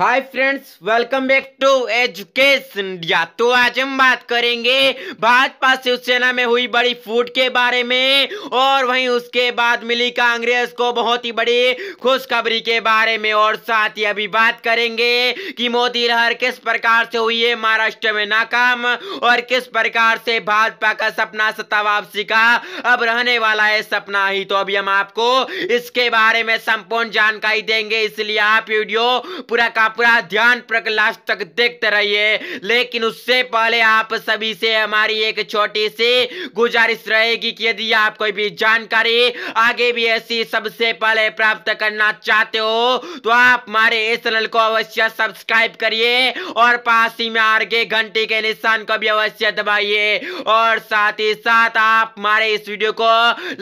hi friends welcome back to education India तो आज हम बात करेंगे भाजपा शिवसेना में हुई बड़ी फूट के बारे में और वहीं उसके बाद मिली कांग्रेस को बहुत ही बड़ी खुशखबरी के बारे में और साथ ही अभी बात करेंगे कि मोदी लहर किस प्रकार से हुई है महाराष्ट्र में नाकाम और किस प्रकार से भाजपा का सपना सत्ता वापसी का अब रहने वाला है सपना ही तो अभी हम आपको इसके बारे में संपूर्ण जानकारी देंगे इसलिए आप वीडियो पूरा पूरा ध्यान पूर्वक लास्ट तक देखते रहिए लेकिन उससे पहले आप सभी से हमारी एक छोटी सी गुजारिश रहेगी कि यदि आप कोई भी जानकारी आगे भी ऐसी सबसे पहले प्राप्त करना चाहते हो तो आप हमारे इस चैनल को अवश्य सब्सक्राइब करिए और पास ही में आगे घंटी के निशान को भी अवश्य दबाइए और साथ ही साथ आप हमारे इस वीडियो को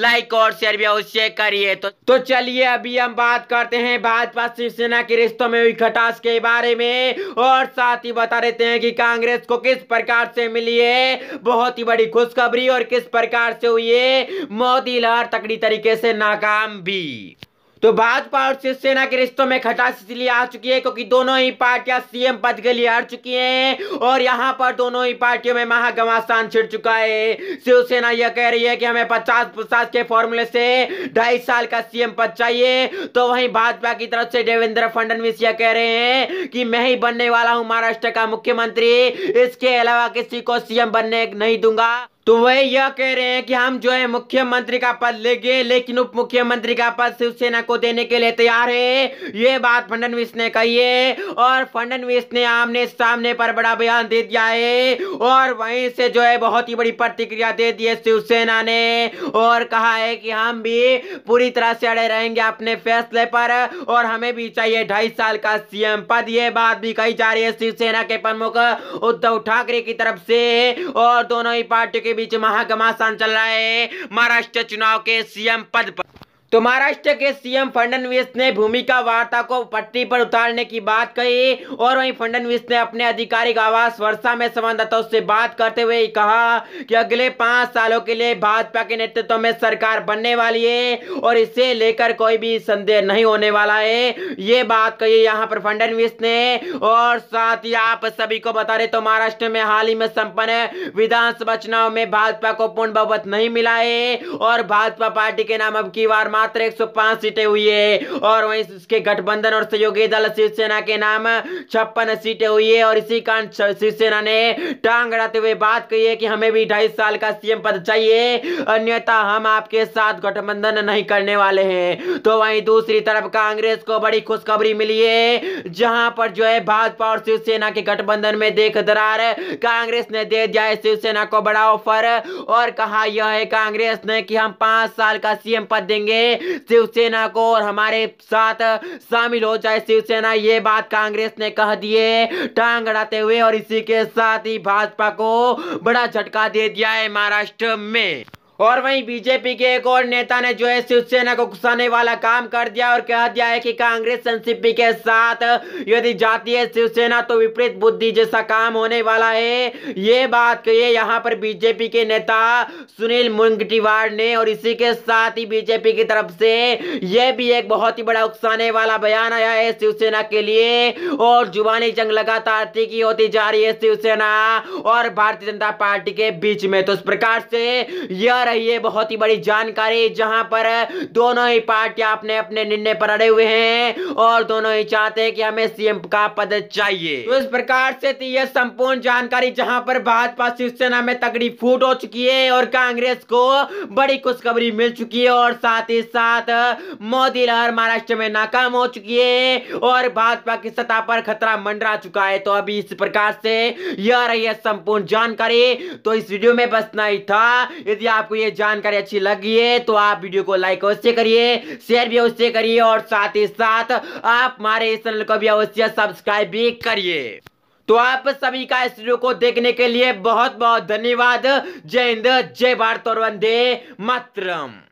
लाइक और शेयर भी अवश्य करिए तो, तो चलिए अभी हम बात करते हैं भाजपा शिवसेना के रिश्तों में हुई खटास विकास के बारे में और साथ ही बता देते हैं कि कांग्रेस को किस प्रकार से मिली है बहुत ही बड़ी खुशखबरी और किस प्रकार से हुई है मोदी लहर तकड़ी तरीके से नाकाम भी तो भाजपा और शिवसेना के रिश्तों में खटास इसलिए आ चुकी है क्योंकि दोनों ही पार्टियां सीएम पद के लिए हार चुकी हैं और यहां पर दोनों ही पार्टियों में महाघमासान छिड़ चुका है शिवसेना यह कह रही है कि हमें पचास पचास के फॉर्मूले से ढाई साल का सीएम पद चाहिए तो वहीं भाजपा की तरफ से देवेंद्र फडनवीस यह कह रहे हैं कि मैं ही बनने वाला हूं महाराष्ट्र का मुख्यमंत्री इसके अलावा किसी को सीएम बनने नहीं दूंगा तो वह यह कह रहे हैं कि हम जो है मुख्यमंत्री का पद लेंगे लेकिन उप मुख्यमंत्री का पद शिवसेना को देने के लिए तैयार है ये बात फडनवीस ने कही है और फडनवीस ने आमने सामने पर बड़ा बयान दे दिया है और वहीं से जो है बहुत ही बड़ी प्रतिक्रिया दे दी है शिवसेना ने और कहा है कि हम भी पूरी तरह से अड़े रहेंगे अपने फैसले पर और हमें भी चाहिए ढाई साल का सीएम पद ये बात भी कही जा रही है शिवसेना के प्रमुख उद्धव ठाकरे की तरफ से और दोनों ही पार्टियों के बीच महागमासान चल रहा है महाराष्ट्र चुनाव के सीएम पद पर तो महाराष्ट्र के सीएम फडनवीस ने भूमिका वार्ता को पट्टी पर उतारने की बात कही और वहीं फडनवीस ने अपने आधिकारिक आवास वर्षा में संवाददाताओं से बात करते हुए कहा कि अगले पांच सालों के लिए भाजपा के नेतृत्व में सरकार बनने वाली है और इसे लेकर कोई भी संदेह नहीं होने वाला है ये बात कही यहाँ पर फडनवीस ने और साथ ही आप सभी को बता रहे तो महाराष्ट्र में हाल ही में संपन्न विधानसभा चुनाव में भाजपा को पूर्ण बहुमत नहीं मिला है और भाजपा पार्टी के नाम अब की बार मात्र 105 सीटें हुई है और वहीं उसके गठबंधन और सहयोगी दल शिवसेना के नाम छप्पन सीटें हुई है और इसी कारण शिवसेना ने टांग अड़ाते हुए बात कही है कि हमें भी ढाई साल का सीएम पद चाहिए अन्यथा हम आपके साथ गठबंधन नहीं करने वाले हैं तो वहीं दूसरी तरफ कांग्रेस को बड़ी खुशखबरी मिली है जहां पर जो है भाजपा और शिवसेना के गठबंधन में देख दरार कांग्रेस ने दे दिया है शिवसेना को बड़ा ऑफर और कहा यह है कांग्रेस ने कि हम पांच साल का सीएम पद देंगे शिवसेना को और हमारे साथ शामिल हो जाए शिवसेना ये बात कांग्रेस ने कह दिए टांग अड़ाते हुए और इसी के साथ ही भाजपा को बड़ा झटका दे दिया है महाराष्ट्र में और वहीं बीजेपी के एक और नेता ने जो है शिवसेना को घुसाने वाला काम कर दिया और कह दिया है कि कांग्रेस एनसीपी के साथ यदि जाती है शिवसेना तो विपरीत बुद्धि जैसा काम होने वाला है ये बात कही यहाँ पर बीजेपी के नेता सुनील मुंगटीवार ने और इसी के साथ ही बीजेपी की तरफ से यह भी एक बहुत ही बड़ा उकसाने वाला बयान आया है शिवसेना के लिए और जुबानी जंग लगातार तीखी होती जा रही है शिवसेना और भारतीय जनता पार्टी के बीच में तो इस प्रकार से यह रही है बहुत ही बड़ी जानकारी जहां पर दोनों ही पार्टियां अपने अपने निर्णय पर अड़े हुए हैं और दोनों ही चाहते हैं कि हमें सीएम का पद चाहिए तो इस प्रकार से थी तो यह संपूर्ण जानकारी जहां पर भाजपा शिवसेना में तगड़ी फूट हो चुकी है और कांग्रेस को बड़ी खुशखबरी मिल चुकी है और साथ ही साथ मोदी लहर महाराष्ट्र में नाकाम हो चुकी है और भाजपा की सत्ता पर खतरा मंडरा चुका है तो अभी इस प्रकार से यह रही है संपूर्ण जानकारी तो इस वीडियो में बस नहीं ही था यदि आपको ये जानकारी अच्छी लगी है तो आप वीडियो को लाइक अवश्य करिए शेयर भी अवश्य करिए और साथ ही साथ आप हमारे इस चैनल को भी अवश्य सब्सक्राइब भी करिए तो आप सभी का इस वीडियो को देखने के लिए बहुत बहुत धन्यवाद जय हिंद जय भारत और वंदे मातरम